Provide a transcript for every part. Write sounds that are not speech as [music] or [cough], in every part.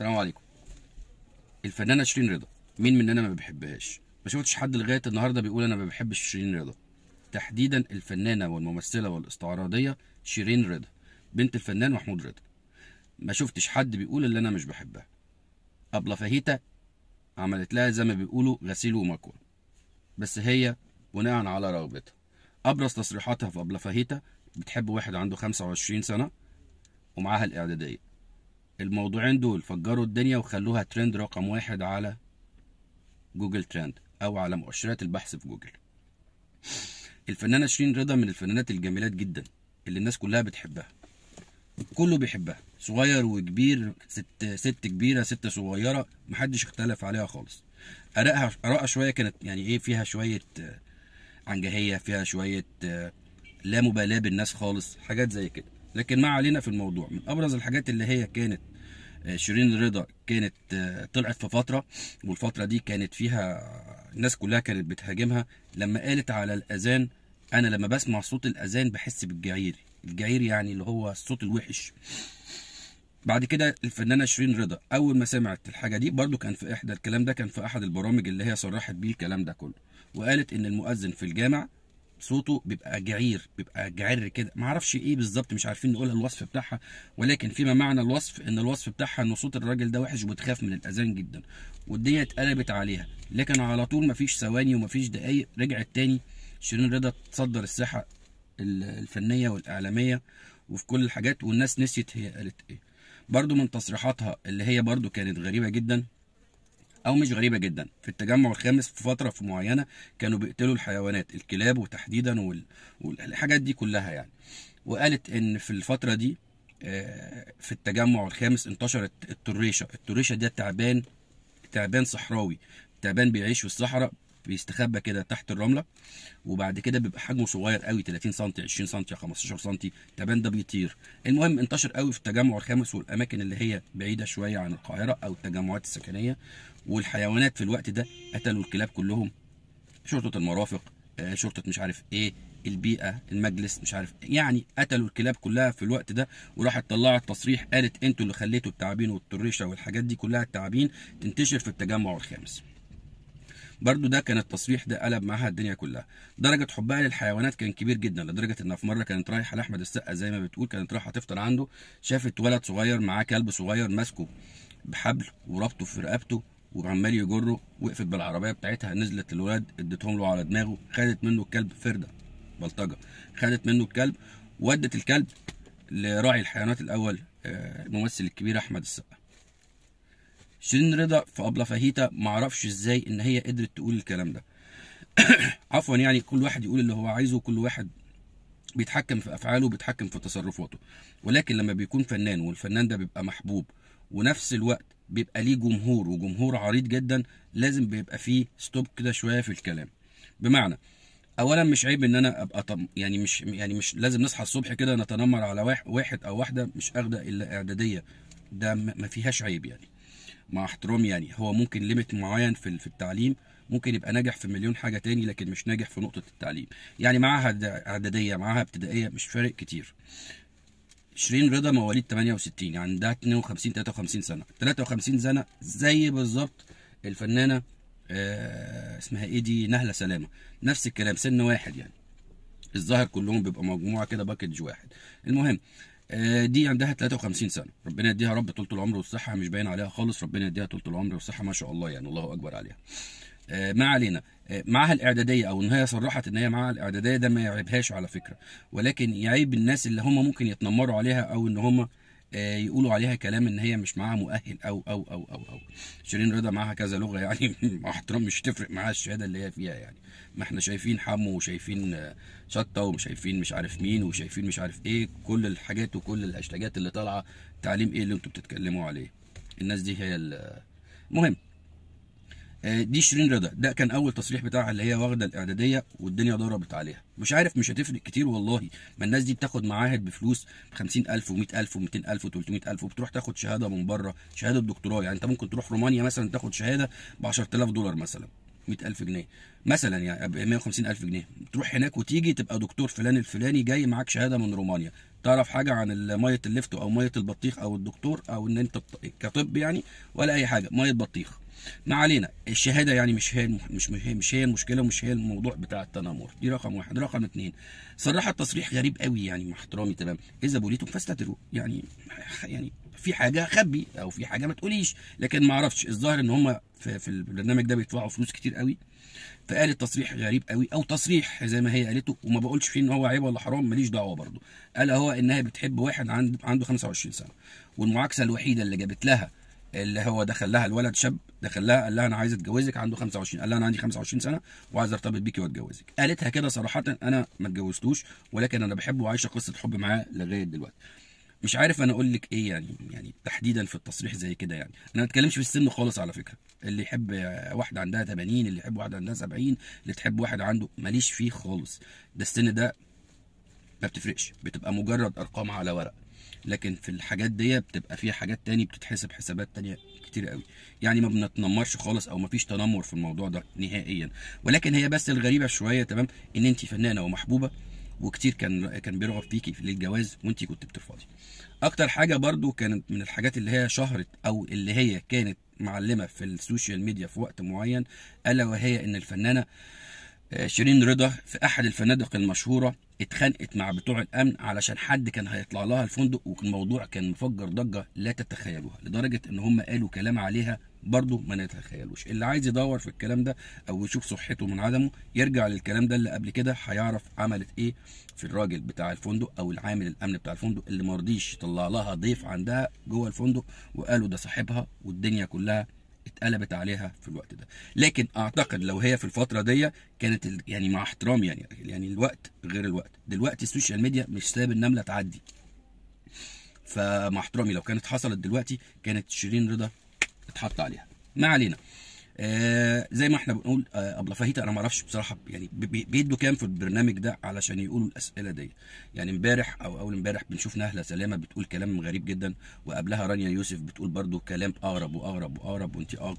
السلام عليكم الفنانه شيرين رضا مين مننا ما بيحبهاش ما شفتش حد لغايه النهارده بيقول انا ما بحبش شيرين رضا تحديدا الفنانه والممثله والاستعراضيه شيرين رضا بنت الفنان محمود رضا ما شفتش حد بيقول اللي انا مش بحبها ابله فهيتا عملت لها زي ما بيقولوا غسيل ومكوى بس هي بناء على رغبتها ابرز تصريحاتها في ابله فهيتا بتحب واحد عنده 25 سنه ومعاها الاعداديه الموضوعين دول فجروا الدنيا وخلوها ترند رقم واحد على جوجل ترند او على مؤشرات البحث في جوجل الفنانه شيرين رضا من الفنانات الجميلات جدا اللي الناس كلها بتحبها كله بيحبها صغير وكبير ست ست كبيره ست صغيره محدش اختلف عليها خالص ارائها ارائها شويه كانت يعني ايه فيها شويه عنجهيه فيها شويه لا مبالاه بالناس خالص حاجات زي كده لكن ما علينا في الموضوع من ابرز الحاجات اللي هي كانت آه، شيرين رضا كانت آه، طلعت في فتره والفتره دي كانت فيها الناس كلها كانت بتهاجمها لما قالت على الاذان انا لما بسمع صوت الاذان بحس بالجعير الجعير يعني اللي هو الصوت الوحش بعد كده الفنانه شيرين رضا اول ما سمعت الحاجه دي برده كان في احدى الكلام ده كان في احد البرامج اللي هي صرحت بيه الكلام ده كله وقالت ان المؤذن في الجامع صوته بيبقى جعير بيبقى جعر كده ما اعرفش ايه بالظبط مش عارفين نقولها الوصف بتاعها ولكن فيما معنى الوصف ان الوصف بتاعها ان صوت الراجل ده وحش وبتخاف من الاذان جدا والدنيا اتقلبت عليها لكن على طول مفيش ثواني ومفيش دقايق رجعت تاني شيرين رضا تصدر الساحه الفنيه والاعلاميه وفي كل الحاجات والناس نسيت هي قالت ايه برضو من تصريحاتها اللي هي برضو كانت غريبه جدا او مش غريبه جدا في التجمع الخامس في فتره في معينه كانوا بيقتلوا الحيوانات الكلاب وتحديدا والحاجات دي كلها يعني وقالت ان في الفتره دي آه، في التجمع الخامس انتشرت التريشه التريشه ده تعبان تعبان صحراوي تعبان بيعيش في الصحراء بيستخبى كده تحت الرمله وبعد كده بيبقى حجمه صغير قوي 30 سم 20 سم 15 سم تبان ده بيطير المهم انتشر قوي في التجمع الخامس والاماكن اللي هي بعيده شويه عن القاهره او التجمعات السكنيه والحيوانات في الوقت ده قتلوا الكلاب كلهم شرطه المرافق آه، شرطه مش عارف ايه البيئه المجلس مش عارف يعني قتلوا الكلاب كلها في الوقت ده وراحت طلعت تصريح قالت انتوا اللي خليتوا التعابين والطريشه والحاجات دي كلها التعابين تنتشر في التجمع الخامس برضو ده كان التصريح ده قلب معاها الدنيا كلها درجه حبها للحيوانات كان كبير جدا لدرجه انها في مره كانت رايحه لاحمد السقا زي ما بتقول كانت رايحه تفطر عنده شافت ولد صغير معاه كلب صغير ماسكه بحبل وربطه في رقبته وعمال يجره وقفت بالعربيه بتاعتها نزلت الولاد اديتهم له على دماغه خدت منه الكلب فرده بلطجه خدت منه الكلب ودت الكلب لراعي الحيوانات الاول آه، الممثل الكبير احمد السقا شيرين رضا في ابله فاهيتا معرفش ازاي ان هي قدرت تقول الكلام ده [coughs] عفوا يعني كل واحد يقول اللي هو عايزه وكل واحد بيتحكم في افعاله بيتحكم في تصرفاته ولكن لما بيكون فنان والفنان ده بيبقى محبوب ونفس الوقت بيبقى ليه جمهور وجمهور عريض جدا لازم بيبقى فيه ستوب كده شويه في الكلام بمعنى اولا مش عيب ان انا ابقى طم يعني مش يعني مش لازم نصحى الصبح كده نتنمر على واحد او واحده مش اخده الا اعداديه ده ما فيهاش عيب يعني مع احترامي يعني هو ممكن ليميت معين في في التعليم ممكن يبقى ناجح في مليون حاجه تاني لكن مش ناجح في نقطه التعليم يعني معاها اعداديه معاها ابتدائيه مش فارق كتير شيرين رضا مواليد 68 يعني عندها 52 53 سنه 53 سنه زي بالظبط الفنانه آه اسمها ايه دي نهله سلامه نفس الكلام سن واحد يعني الظاهر كلهم بيبقى مجموعه كده باكج واحد المهم آه، دي عندها 53 سنه ربنا يديها رب طول العمر والصحه مش باين عليها خالص ربنا يديها طول العمر والصحه ما شاء الله يعني الله اكبر عليها آه، ما علينا آه، معاها الاعداديه او ان هي صرحت ان هي معاها الاعداديه ده ما يعيبهاش على فكره ولكن يعيب الناس اللي هم ممكن يتنمروا عليها او ان هم آه، يقولوا عليها كلام ان هي مش معاها مؤهل او او او او او شيرين رضا معاها كذا لغه يعني [laughs] مع احترام مش تفرق معاها الشهاده اللي هي فيها يعني ما احنا شايفين حمو وشايفين آه، شطه وشايفين مش عارف مين وشايفين مش عارف ايه كل الحاجات وكل الهاشتاجات اللي طالعه تعليم ايه اللي انتوا بتتكلموا عليه الناس دي هي المهم آه، دي 20 رضا ده كان اول تصريح بتاعها اللي هي واخده الاعداديه والدنيا ضربت عليها مش عارف مش هتفرق كتير والله ما الناس دي بتاخد معاهد بفلوس 50000 و100000 و200000 و300000 وبتروح تاخد شهاده من بره شهاده دكتوراه يعني انت ممكن تروح رومانيا مثلا تاخد شهاده ب 10000 دولار مثلا 100000 جنيه مثلا يعني 150000 جنيه تروح هناك وتيجي تبقى دكتور فلان الفلاني جاي معاك شهاده من رومانيا تعرف حاجه عن ميه اللفت او ميه البطيخ او الدكتور او ان انت كطب يعني ولا اي حاجه ميه بطيخ ما علينا الشهاده يعني مش هي مش مش هي, مش هي المشكله ومش هي الموضوع بتاع التنمر دي رقم واحد رقم اثنين صرحت تصريح غريب قوي يعني مع احترامي تمام اذا بوليتم فاستتروا يعني يعني في حاجه خبي او في حاجه ما تقوليش لكن ما اعرفش الظاهر ان هم في, في البرنامج ده بيدفعوا فلوس كتير قوي فقالت تصريح غريب قوي او تصريح زي ما هي قالته وما بقولش فيه ان هو عيب ولا حرام ماليش دعوه برضه قال هو انها بتحب واحد عنده 25 سنه والمعاكسه الوحيده اللي جابت لها اللي هو دخل لها الولد شاب دخل لها قال لها انا عايز اتجوزك عنده 25 قال لها انا عندي 25 سنه وعايز ارتبط بيكي واتجوزك قالتها كده صراحه انا ما اتجوزتوش ولكن انا بحبه وعايشه قصه حب معاه لغايه دلوقتي مش عارف انا اقول لك ايه يعني يعني تحديدا في التصريح زي كده يعني انا ما بتكلمش في السن خالص على فكره اللي يحب واحده عندها 80 اللي يحب واحده عندها 70 اللي تحب واحد عنده ماليش فيه خالص ده السن ده ما بتفرقش بتبقى مجرد ارقام على ورق لكن في الحاجات دي بتبقى فيها حاجات تاني بتتحسب حسابات تانية كتير قوي يعني ما بنتنمرش خالص او ما فيش تنمر في الموضوع ده نهائيا ولكن هي بس الغريبه شويه تمام ان انت فنانه ومحبوبه وكتير كان كان بيرغب فيكي في للجواز وانت كنت بترفضي اكتر حاجه برضو كانت من الحاجات اللي هي شهرت او اللي هي كانت معلمه في السوشيال ميديا في وقت معين الا وهي ان الفنانه آه، شيرين رضا في احد الفنادق المشهوره اتخانقت مع بتوع الامن علشان حد كان هيطلع لها الفندق والموضوع كان مفجر ضجه لا تتخيلوها لدرجه ان هم قالوا كلام عليها برضه ما نتخيلوش اللي عايز يدور في الكلام ده او يشوف صحته من عدمه يرجع للكلام ده اللي قبل كده هيعرف عملت ايه في الراجل بتاع الفندق او العامل الامن بتاع الفندق اللي مرضيش يطلع لها ضيف عندها جوه الفندق وقالوا ده صاحبها والدنيا كلها اتقلبت عليها في الوقت ده لكن اعتقد لو هي في الفتره دي كانت يعني مع احترامي يعني يعني الوقت غير الوقت دلوقتي السوشيال ميديا مش ساب النمله تعدي فمع احترامي لو كانت حصلت دلوقتي كانت شيرين رضا اتحط عليها ما علينا آه، زي ما احنا بنقول آه ابله فاهيته انا ما اعرفش بصراحه يعني بيدوا كام في البرنامج ده علشان يقولوا الاسئله دي يعني امبارح او اول امبارح بنشوف نهله سلامه بتقول كلام غريب جدا وقبلها رانيا يوسف بتقول برضو كلام اغرب واغرب واغرب وانت آه،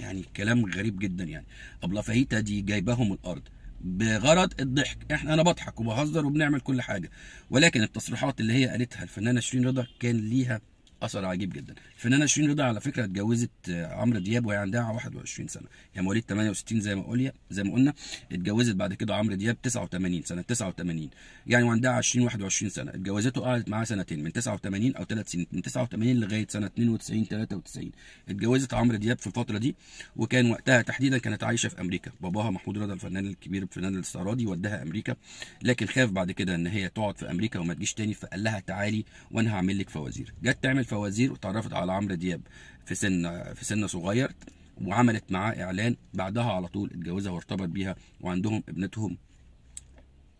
يعني كلام غريب جدا يعني ابله فاهيته دي جايباهم الارض بغرض الضحك احنا انا بضحك وبهزر وبنعمل كل حاجه ولكن التصريحات اللي هي قالتها الفنانه شيرين رضا كان ليها اثر عجيب جدا الفنانه شيرين رضا على فكره اتجوزت آه، عمرو دياب وهي عندها 21 سنه هي مواليد 68 زي ما قلنا زي ما قلنا اتجوزت بعد كده عمرو دياب 89 سنه 89 يعني وعندها 20 21 سنه اتجوزته قعدت معاه سنتين من 89 او ثلاث سنين من 89 لغايه سنه 92 93 اتجوزت عمرو دياب في الفتره دي وكان وقتها تحديدا كانت عايشه في امريكا باباها محمود رضا الفنان الكبير الفنان الاستعراضي وداها امريكا لكن خاف بعد كده ان هي تقعد في امريكا وما تجيش تاني فقال لها تعالي وانا هعمل لك فوازير جت تعمل الفوازير وتعرفت على عمرو دياب في سن في سن صغير وعملت معاه اعلان بعدها على طول اتجوزها وارتبط بيها وعندهم ابنتهم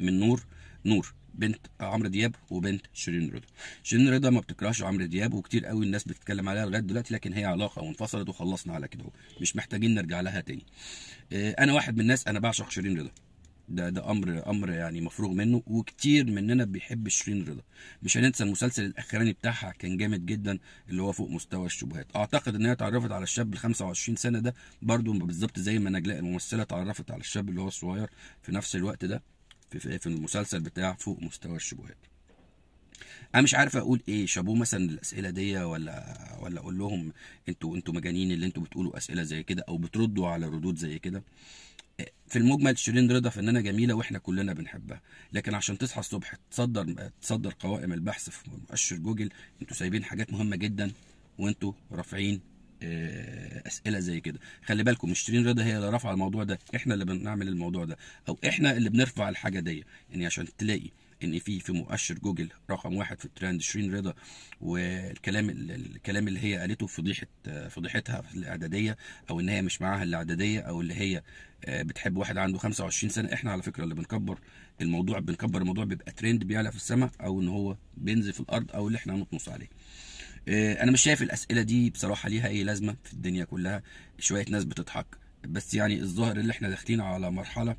من نور نور بنت عمرو دياب وبنت شيرين رضا شيرين رضا ما بتكرهش عمرو دياب وكتير قوي الناس بتتكلم عليها لغايه دلوقتي لكن هي علاقه وانفصلت وخلصنا على كده مش محتاجين نرجع لها تاني آه، انا واحد من الناس انا بعشق شيرين رضا ده ده امر امر يعني مفروغ منه وكتير مننا بيحب شيرين رضا مش هننسى المسلسل الاخراني بتاعها كان جامد جدا اللي هو فوق مستوى الشبهات اعتقد ان هي اتعرفت على الشاب ال 25 سنه ده برده بالظبط زي ما نجلاء الممثله اتعرفت على الشاب اللي هو الصغير في نفس الوقت ده في في المسلسل بتاع فوق مستوى الشبهات انا مش عارف اقول ايه شابوه مثلا الاسئله دي ولا ولا اقول لهم انتوا انتوا مجانين اللي انتوا بتقولوا اسئله زي كده او بتردوا على ردود زي كده في المجمل شيرين رضا فنانه جميله واحنا كلنا بنحبها لكن عشان تصحى الصبح تصدر تصدر قوائم البحث في مؤشر جوجل انتوا سايبين حاجات مهمه جدا وانتوا رافعين آه، اسئله زي كده خلي بالكم مش شيرين رضا هي اللي رافعه الموضوع ده احنا اللي بنعمل الموضوع ده او احنا اللي بنرفع الحاجه دي يعني عشان تلاقي ان في في مؤشر جوجل رقم واحد في الترند شيرين رضا والكلام الكلام اللي هي قالته فضيحه فضيحتها في الاعداديه او ان هي مش معاها الاعداديه او اللي هي آه، بتحب واحد عنده 25 سنه احنا على فكره اللي بنكبر الموضوع بنكبر الموضوع بيبقى ترند بيعلى في السماء او ان هو بينزل في الارض او اللي احنا هنطمس عليه آه، انا مش شايف الاسئله دي بصراحه ليها اي لازمه في الدنيا كلها شويه ناس بتضحك بس يعني الظاهر اللي احنا داخلين على مرحله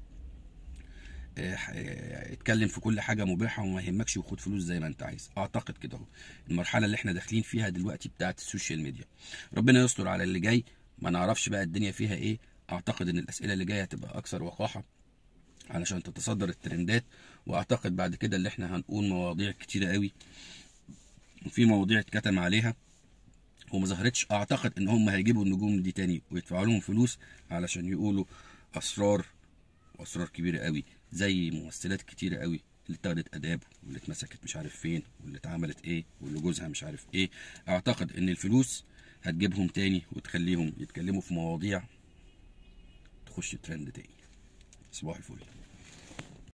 آه، آه، اتكلم في كل حاجه مباحه وما يهمكش وخد فلوس زي ما انت عايز اعتقد كده اهو المرحله اللي احنا داخلين فيها دلوقتي بتاعه السوشيال ميديا ربنا يستر على اللي جاي ما نعرفش بقى الدنيا فيها ايه اعتقد ان الاسئله اللي جايه هتبقى اكثر وقاحه علشان تتصدر الترندات واعتقد بعد كده اللي احنا هنقول مواضيع كتيره قوي وفي مواضيع اتكتم عليها وما ظهرتش اعتقد ان هم هيجيبوا النجوم دي تاني ويدفعوا لهم فلوس علشان يقولوا اسرار واسرار كبيره قوي زي ممثلات كتيره قوي اللي اتخذت اداب واللي اتمسكت مش عارف فين واللي اتعملت ايه واللي جوزها مش عارف ايه اعتقد ان الفلوس هتجيبهم تاني وتخليهم يتكلموا في مواضيع تخش ترند تاني صباح الفل